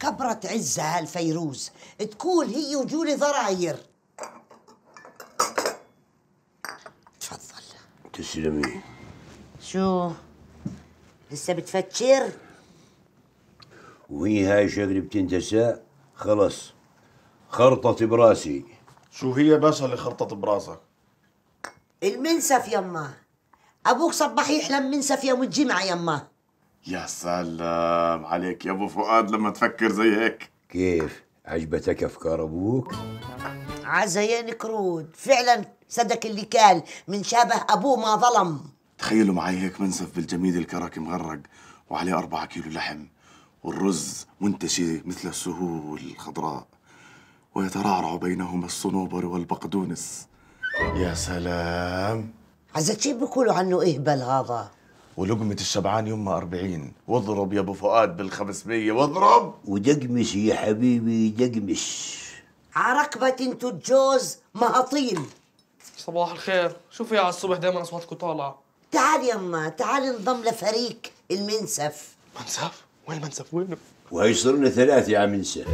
كبرت عزها هالفيروز تقول هي وجولي ضراير تفضل تسلمي شو لسه بتفتشر وهي هاي شغلة بتنتسى خلص خرطت براسي شو هي بس اللي خرطت براسك المنسف يما ابوك صبح يحلم منسف يوم الجمعه يما يا سلام عليك يا ابو فؤاد لما تفكر زي هيك كيف عجبتك افكار ابوك عزيان كرود فعلا صدق اللي قال من شابه ابوه ما ظلم تخيلوا معي هيك منسف بالجميد الكراكي مغرق وعليه أربعة كيلو لحم والرز منتشي مثل السهول الخضراء ويترعرع بينهما الصنوبر والبقدونس يا سلام عزت شي بيقولوا عنه إهبل هذا ولقمة الشبعان يمه أربعين واضرب يا أبو فؤاد بالخمسمية واضرب ودقمش يا حبيبي دقمش عرقبة انتو الجوز مهطيل صباح الخير في على الصبح دايما أصواتكم طالعة تعال يما تعال انضم لفريق المنسف منسف؟ وين المنسف وينه؟ وهي صرنا ثلاثة يا منسف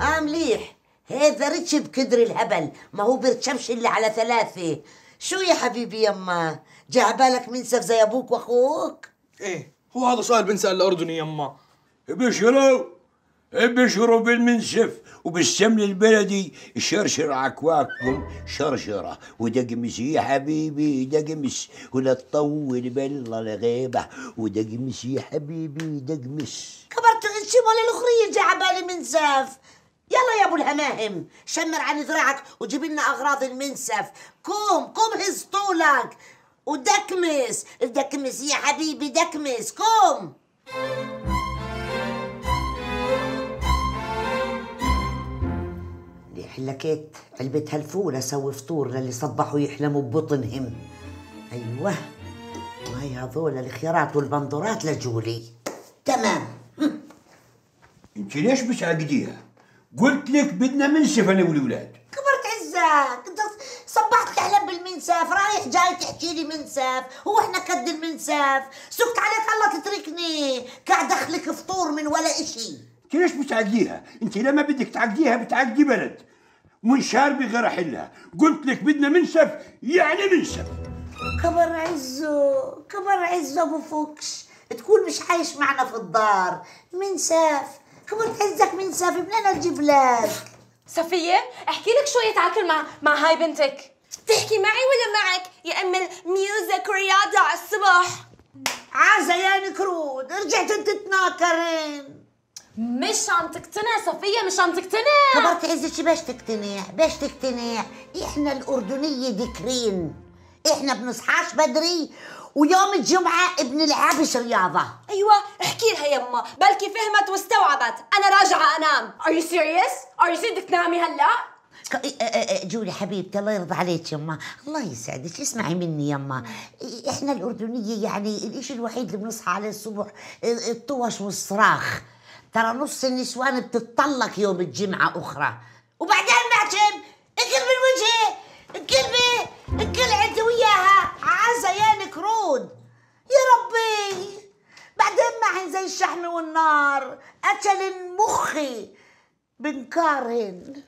آه مليح هذا رتش بكدر الهبل ما هو بيرتشمش إلا على ثلاثة شو يا حبيبي يما جا عبالك منسف زي ابوك واخوك ايه هو هذا سؤال بنسال الاردني يما بيشرب بيشرب بالمنسف وبالسمن البلدي شرشر عكواكم شرشرة ودقمس يا حبيبي دقمس ولا تطول بالله الغيبة ودقمس يا حبيبي دقمس كبرت انسي ولا الاخرين جا عبالي منسف يلا يا ابو الهماهم شمر عن ذراعك وجيب لنا اغراض المنسف قوم قوم هز طولك ودكمس دكمس يا حبيبي دكمس كوم حلكيت علبة هالفول أسوي فطور للي صبحوا يحلموا ببطنهم أيوة وهي هذول الخيارات والبندورات لجولي تمام انت ليش بتعقديها؟ قلت لك بدنا منسف انا والولاد كبرت عزك انت صبحت تحلم بالمنسف رايح جاي تحكي لي منسف هو احنا قد المنسف سكت عليك الله تتركني قاعد دخلك فطور من ولا اشي انت ليش بتعقديها انت لما بدك تعقديها بتعقدي بلد ومن شاربي غير احلها قلت لك بدنا منسف يعني منسف كبر عزه كبر عزه ابو تكون مش عايش معنا في الدار منسف كبر عزك من سافي من انا اجيب لك صفية احكي لك شوية عكل مع مع هاي بنتك تحكي معي ولا معك يا ام الميوزك رياضة على الصبح عازة يا نكرود رجعت انت تناكرين مش عم تقتنع صفية مش عم تقتنع كبرت عزك باش تقتنع باش تقتنع احنا الأردنية ذكرين احنا بنصحاش بدري ويوم الجمعة بنلعبش رياضة ايوه احكي يما بلكي فهمت واستوعبت انا راجعه انام ار يو سيريس ار يو بدك تنامي هلا جولي حبيبتي الله يرضى عليك يما الله يسعدك اسمعي مني يما احنا الاردنيه يعني الإشي الوحيد اللي بنصحى عليه الصبح الطوش والصراخ ترى نص النسوان بتتطلق يوم الجمعه اخرى وبعدين ما الشحم والنار قتل المخ بنكارهن